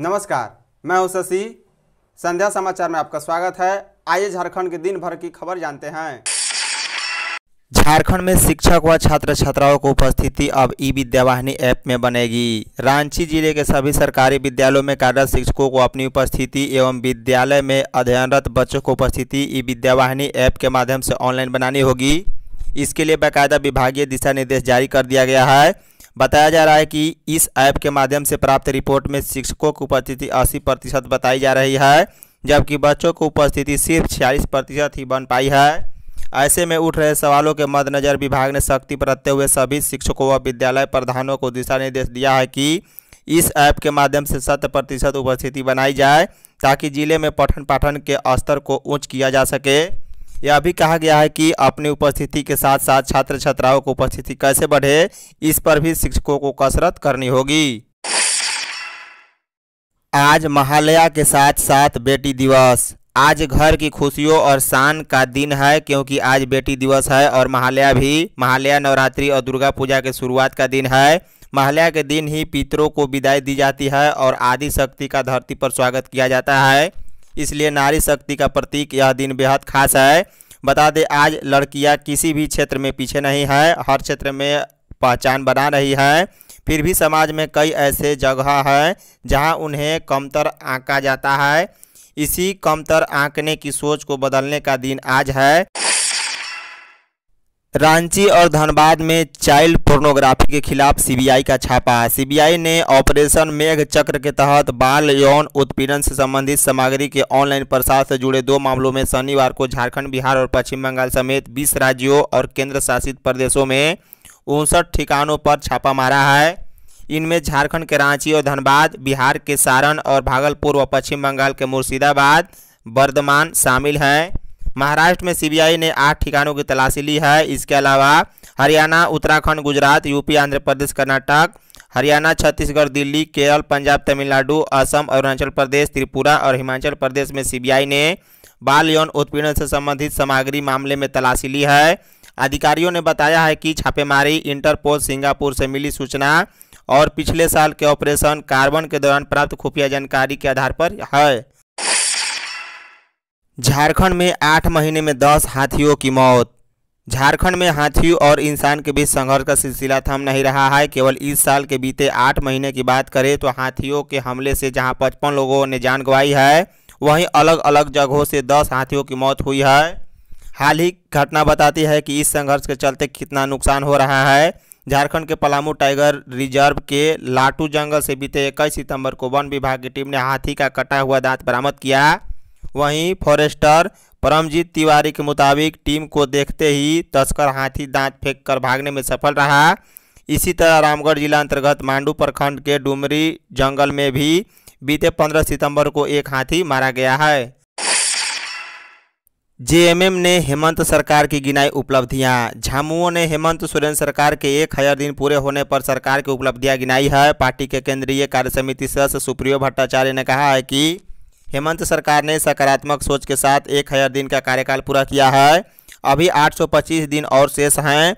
नमस्कार मैं हूं शशि संध्या समाचार में आपका स्वागत है आइए झारखंड के दिन भर की खबर जानते हैं झारखंड में शिक्षक व छात्र छात्राओं को उपस्थिति अब ई विद्यावाहिनी ऐप में बनेगी रांची जिले के सभी सरकारी विद्यालयों में कार्यरत शिक्षकों को अपनी उपस्थिति एवं विद्यालय में अध्ययनरत बच्चों को उपस्थिति ई विद्यावाहिनी ऐप के माध्यम से ऑनलाइन बनानी होगी इसके लिए बाकायदा विभागीय दिशा निर्देश जारी कर दिया गया है बताया जा रहा है कि इस ऐप के माध्यम से प्राप्त रिपोर्ट में शिक्षकों की उपस्थिति अस्सी प्रतिशत बताई जा रही है जबकि बच्चों की उपस्थिति सिर्फ छियालीस प्रतिशत ही बन पाई है ऐसे में उठ रहे सवालों के मद्देनज़र विभाग ने सख्ती बरतते हुए सभी शिक्षकों व विद्यालय प्रधानों को दिशा निर्देश दिया है कि इस ऐप के माध्यम से शत प्रतिशत उपस्थिति बनाई जाए ताकि जिले में पठन पाठन के स्तर को ऊँच किया जा सके यह भी कहा गया है कि अपनी उपस्थिति के साथ साथ छात्र छात्राओं की उपस्थिति कैसे बढ़े इस पर भी शिक्षकों को कसरत करनी होगी आज महालया के साथ साथ बेटी दिवस आज घर की खुशियों और शान का दिन है क्योंकि आज बेटी दिवस है और महालया भी महालया नवरात्रि और दुर्गा पूजा के शुरुआत का दिन है महालया के दिन ही पितरों को विदाई दी जाती है और आदि शक्ति का धरती पर स्वागत किया जाता है इसलिए नारी शक्ति का प्रतीक यह दिन बेहद खास है बता दें आज लड़कियां किसी भी क्षेत्र में पीछे नहीं है हर क्षेत्र में पहचान बना रही है फिर भी समाज में कई ऐसे जगह है जहां उन्हें कमतर आंका जाता है इसी कमतर आंकने की सोच को बदलने का दिन आज है रांची और धनबाद में चाइल्ड पोर्नोग्राफी के खिलाफ सीबीआई का छापा सीबीआई ने ऑपरेशन मेघ चक्र के तहत बाल यौन उत्पीड़न से संबंधित सामग्री के ऑनलाइन प्रसार से जुड़े दो मामलों में शनिवार को झारखंड बिहार और पश्चिम बंगाल समेत 20 राज्यों और केंद्र शासित प्रदेशों में उनसठ ठिकानों पर छापा मारा है इनमें झारखंड के रांची और धनबाद बिहार के सारण और भागलपुर व पश्चिम बंगाल के मुर्शिदाबाद बर्धमान शामिल हैं महाराष्ट्र में सीबीआई ने आठ ठिकानों की तलाशी ली है इसके अलावा हरियाणा उत्तराखंड गुजरात यूपी आंध्र प्रदेश कर्नाटक हरियाणा छत्तीसगढ़ दिल्ली केरल पंजाब तमिलनाडु असम अरुणाचल प्रदेश त्रिपुरा और हिमाचल प्रदेश में सीबीआई ने बाल यौन उत्पीड़न से संबंधित सामग्री मामले में तलाशी ली है अधिकारियों ने बताया है कि छापेमारी इंटरपोल सिंगापुर से मिली सूचना और पिछले साल के ऑपरेशन कार्बन के दौरान प्राप्त खुफिया जानकारी के आधार पर है झारखंड में आठ महीने में दस हाथियों की मौत झारखंड में हाथियों और इंसान के बीच संघर्ष का सिलसिला थम नहीं रहा है केवल इस साल के बीते आठ महीने की बात करें तो हाथियों के हमले से जहां पचपन लोगों ने जान गंवाई है वहीं अलग अलग जगहों से दस हाथियों की मौत हुई है हाल ही घटना बताती है कि इस संघर्ष के चलते कितना नुकसान हो रहा है झारखंड के पलामू टाइगर रिजर्व के लाटू जंगल से बीते इक्कीस सितंबर को वन विभाग की टीम ने हाथी का कटा हुआ दांत बरामद किया वहीं फॉरेस्टर परमजीत तिवारी के मुताबिक टीम को देखते ही तस्कर हाथी दांत फेंक कर भागने में सफल रहा इसी तरह रामगढ़ जिला अंतर्गत मांडू प्रखंड के डुमरी जंगल में भी बीते 15 सितंबर को एक हाथी मारा गया है जेएमएम ने हेमंत सरकार की गिनाई उपलब्धियां झामुओं ने हेमंत सोरेन सरकार के एक हजार दिन पूरे होने पर सरकार की उपलब्धियां गिनाई है पार्टी के केंद्रीय कार्य समिति सदस्य सुप्रियो भट्टाचार्य ने कहा है कि हेमंत सरकार ने सकारात्मक सोच के साथ एक हज़ार दिन का कार्यकाल पूरा किया है अभी 825 दिन और शेष हैं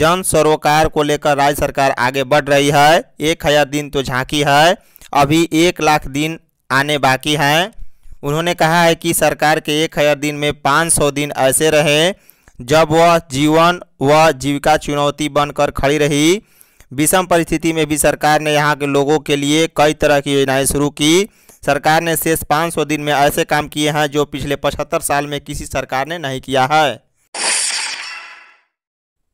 जन सरोकार को लेकर राज्य सरकार आगे बढ़ रही है एक हज़ार दिन तो झांकी है अभी एक लाख दिन आने बाकी हैं उन्होंने कहा है कि सरकार के एक हज़ार दिन में पाँच दिन ऐसे रहे जब वह जीवन व जीविका चुनौती बनकर खड़ी रही विषम परिस्थिति में भी सरकार ने यहाँ के लोगों के लिए कई तरह की योजनाएं शुरू की सरकार ने शेष सौ दिन में ऐसे काम किए हैं जो पिछले पचहत्तर साल में किसी सरकार ने नहीं किया है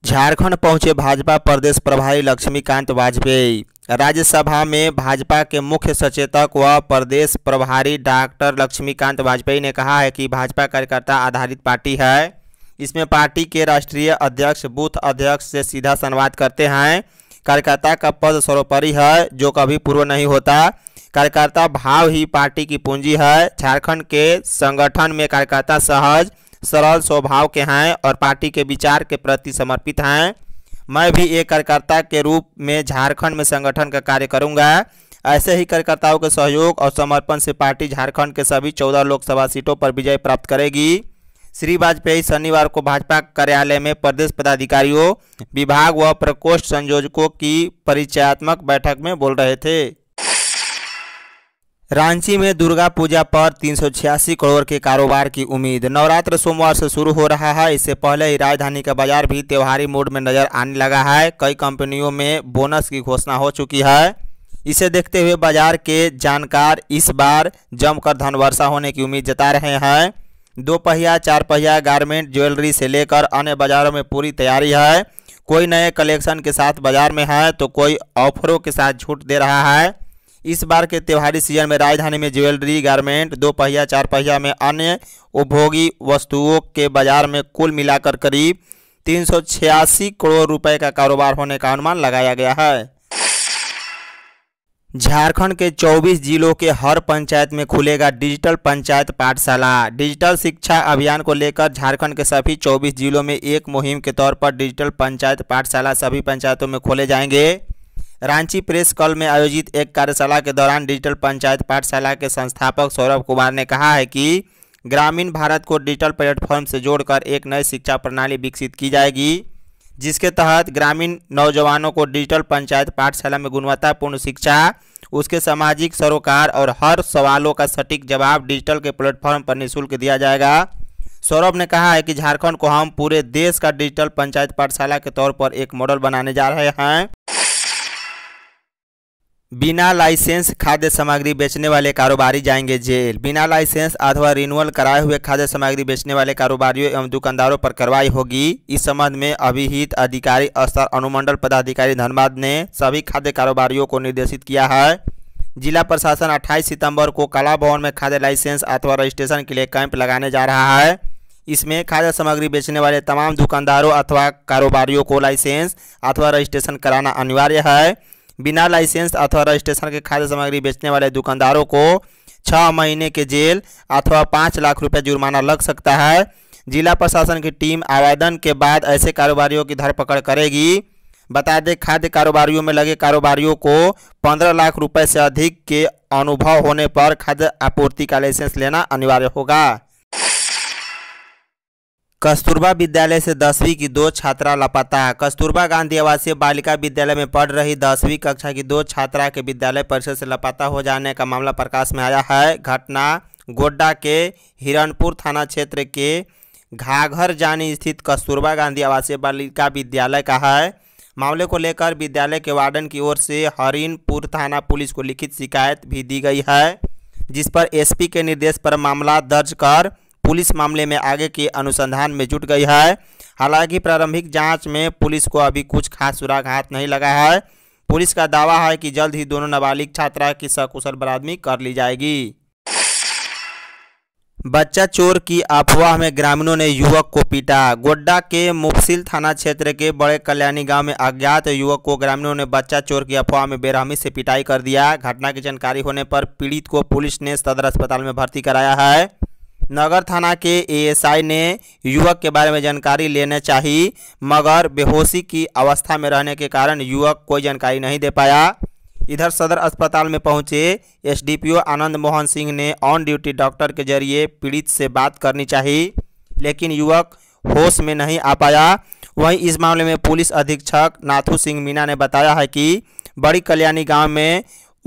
झारखंड पहुंचे भाजपा प्रदेश प्रभारी लक्ष्मीकांत वाजपेयी राज्यसभा में भाजपा के मुख्य सचेतक व प्रदेश प्रभारी डॉक्टर लक्ष्मीकांत वाजपेयी ने कहा है कि भाजपा कार्यकर्ता आधारित पार्टी है इसमें पार्टी के राष्ट्रीय अध्यक्ष बूथ अध्यक्ष से सीधा संवाद करते हैं कार्यकर्ता का पद सर्वोपरि है जो कभी पूर्व नहीं होता कार्यकर्ता भाव ही पार्टी की पूंजी है झारखंड के संगठन में कार्यकर्ता सहज सरल स्वभाव के हैं और पार्टी के विचार के प्रति समर्पित हैं मैं भी एक कार्यकर्ता के रूप में झारखंड में संगठन का कार्य करूंगा ऐसे ही कार्यकर्ताओं के सहयोग और समर्पण से पार्टी झारखंड के सभी चौदह लोकसभा सीटों पर विजय प्राप्त करेगी श्री वाजपेयी शनिवार को भाजपा कार्यालय में प्रदेश पदाधिकारियों विभाग व प्रकोष्ठ संयोजकों की परिचयात्मक बैठक में बोल रहे थे रांची में दुर्गा पूजा पर तीन करोड़ के कारोबार की उम्मीद नवरात्र सोमवार से शुरू हो रहा है इससे पहले ही राजधानी का बाजार भी त्योहारी मोड में नजर आने लगा है कई कंपनियों में बोनस की घोषणा हो चुकी है इसे देखते हुए बाजार के जानकार इस बार जमकर धन वर्षा होने की उम्मीद जता रहे हैं दो पहिया चार पहिया गारमेंट ज्वेलरी से लेकर अन्य बाजारों में पूरी तैयारी है कोई नए कलेक्शन के साथ बाजार में है तो कोई ऑफरों के साथ छूट दे रहा है इस बार के त्योहारी सीजन में राजधानी में ज्वेलरी गारमेंट दो पहिया चार पहिया में अन्य उपभोगी वस्तुओं के बाजार में कुल मिलाकर करीब तीन करोड़ रुपए का कारोबार होने का अनुमान लगाया गया है झारखंड के 24 जिलों के हर पंचायत में खुलेगा डिजिटल पंचायत पाठशाला डिजिटल शिक्षा अभियान को लेकर झारखंड के सभी 24 जिलों में एक मुहिम के तौर पर डिजिटल पंचायत पाठशाला सभी पंचायतों में खोले जाएंगे रांची प्रेस कॉल में आयोजित एक कार्यशाला के दौरान डिजिटल पंचायत पाठशाला के संस्थापक सौरभ कुमार ने कहा है कि ग्रामीण भारत को डिजिटल प्लेटफॉर्म से जोड़कर एक नई शिक्षा प्रणाली विकसित की जाएगी जिसके तहत ग्रामीण नौजवानों को डिजिटल पंचायत पाठशाला में गुणवत्तापूर्ण शिक्षा उसके सामाजिक सरोकार और हर सवालों का सटीक जवाब डिजिटल के प्लेटफॉर्म पर निःशुल्क दिया जाएगा सौरभ ने कहा है कि झारखंड को हम पूरे देश का डिजिटल पंचायत पाठशाला के तौर पर एक मॉडल बनाने जा रहे हैं बिना लाइसेंस खाद्य सामग्री बेचने वाले कारोबारी जाएंगे जेल बिना लाइसेंस अथवा रिन्यूअल कराए हुए खाद्य सामग्री बेचने वाले कारोबारियों एवं दुकानदारों पर कार्रवाई होगी इस संबंध में अभिहित अधिकारी स्तर अनुमंडल पदाधिकारी धनबाद ने सभी खाद्य कारोबारियों को निर्देशित किया है जिला प्रशासन 28 सितंबर को कला भवन में खाद्य लाइसेंस अथवा रजिस्ट्रेशन के लिए कैंप लगाने जा रहा है इसमें खाद्य सामग्री बेचने वाले तमाम दुकानदारों अथवा कारोबारियों को लाइसेंस अथवा रजिस्ट्रेशन कराना अनिवार्य है बिना लाइसेंस अथवा रजिस्ट्रेशन के खाद्य सामग्री बेचने वाले दुकानदारों को छः महीने के जेल अथवा पाँच लाख रुपये जुर्माना लग सकता है जिला प्रशासन की टीम आवेदन के बाद ऐसे कारोबारियों की धरपकड़ करेगी बता दें खाद्य कारोबारियों में लगे कारोबारियों को 15 लाख रुपए से अधिक के अनुभव होने पर खाद्य आपूर्ति का लाइसेंस लेना अनिवार्य होगा कस्तूरबा विद्यालय से दसवीं की दो छात्रा लापता कस्तूरबा गांधी आवासीय बालिका विद्यालय में पढ़ रही दसवीं कक्षा की दो छात्रा के विद्यालय परिसर से लापता हो जाने का मामला प्रकाश में आया है घटना गोड्डा के हिरणपुर थाना क्षेत्र के घाघर जानी स्थित कस्तूरबा गांधी आवासीय बालिका विद्यालय का है मामले को लेकर विद्यालय के वार्डन की ओर से हरिनपुर थाना पुलिस को लिखित शिकायत भी दी गई है जिस पर एसपी के निर्देश पर मामला दर्ज कर पुलिस मामले में आगे के अनुसंधान में जुट गई है हालांकि प्रारंभिक जांच में पुलिस को अभी कुछ खास सुराग हाथ नहीं लगा है पुलिस का दावा है कि जल्द ही दोनों नाबालिग छात्रा की सकुशल बरादमी कर ली जाएगी बच्चा चोर की अफवाह में ग्रामीणों ने युवक को पीटा गोड्डा के मुफसिल थाना क्षेत्र के बड़े कल्याणी गांव में अज्ञात युवक को ग्रामीणों ने बच्चा चोर की अफवाह में बेरहमी से पिटाई कर दिया घटना की जानकारी होने पर पीड़ित को पुलिस ने सदर अस्पताल में भर्ती कराया है नगर थाना के एएसआई ने युवक के बारे में जानकारी लेना चाहिए मगर बेहोशी की अवस्था में रहने के कारण युवक कोई जानकारी नहीं दे पाया इधर सदर अस्पताल में पहुंचे एसडीपीओ आनंद मोहन सिंह ने ऑन ड्यूटी डॉक्टर के जरिए पीड़ित से बात करनी चाहिए लेकिन युवक होश में नहीं आ पाया वहीं इस मामले में पुलिस अधीक्षक नाथू सिंह मीणा ने बताया है कि बड़ी कल्याणी गाँव में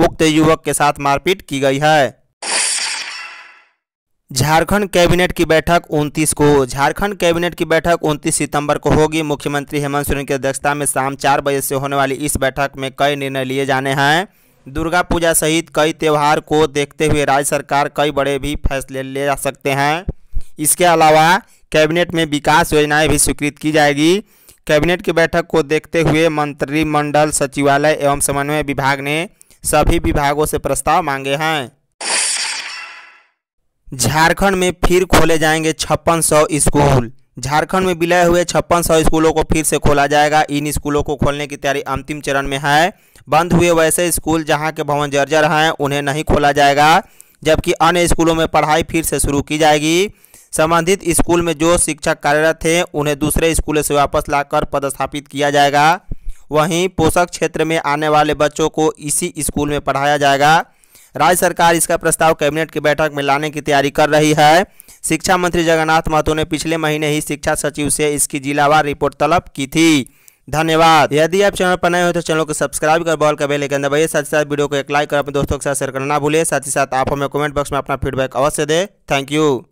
उक्त युवक के साथ मारपीट की गई है झारखंड कैबिनेट की बैठक 29 को झारखंड कैबिनेट की बैठक 29 सितंबर को होगी मुख्यमंत्री हेमंत सोरेन की अध्यक्षता में शाम चार बजे से होने वाली इस बैठक में कई निर्णय लिए जाने हैं दुर्गा पूजा सहित कई त्यौहार को देखते हुए राज्य सरकार कई बड़े भी फैसले ले जा सकते हैं इसके अलावा कैबिनेट में विकास योजनाएँ भी स्वीकृत की जाएगी कैबिनेट की बैठक को देखते हुए मंत्रिमंडल सचिवालय एवं समन्वय विभाग ने सभी विभागों से प्रस्ताव मांगे हैं झारखंड में फिर खोले जाएंगे छप्पन सौ स्कूल झारखंड में विलय हुए छप्पन सौ स्कूलों को फिर से खोला जाएगा इन स्कूलों को खोलने की तैयारी अंतिम चरण में है बंद हुए वैसे स्कूल जहां के भवन जर्जर हैं उन्हें नहीं खोला जाएगा जबकि अन्य स्कूलों में पढ़ाई फिर से शुरू की जाएगी संबंधित स्कूल में जो शिक्षक कार्यरत थे उन्हें दूसरे स्कूलों से वापस लाकर पदस्थापित किया जाएगा वहीं पोषक क्षेत्र में आने वाले बच्चों को इसी स्कूल में पढ़ाया जाएगा राज्य सरकार इसका प्रस्ताव कैबिनेट की बैठक में लाने की तैयारी कर रही है शिक्षा मंत्री जगन्नाथ महतो ने पिछले महीने ही शिक्षा सचिव से इसकी जिलावार रिपोर्ट तलब की थी धन्यवाद यदि आप चैनल पर नए हो तो चैनल को सब्सक्राइब कर बॉल का बेल लेकर दबाइए साथ ही साथ वीडियो को एक लाइक कर अपने दोस्तों के साथ शेयर करना ना भूलिए साथ ही साथ आप हमें कमेंट बॉक्स में अपना फीडबैक अवश्य दें थैंक यू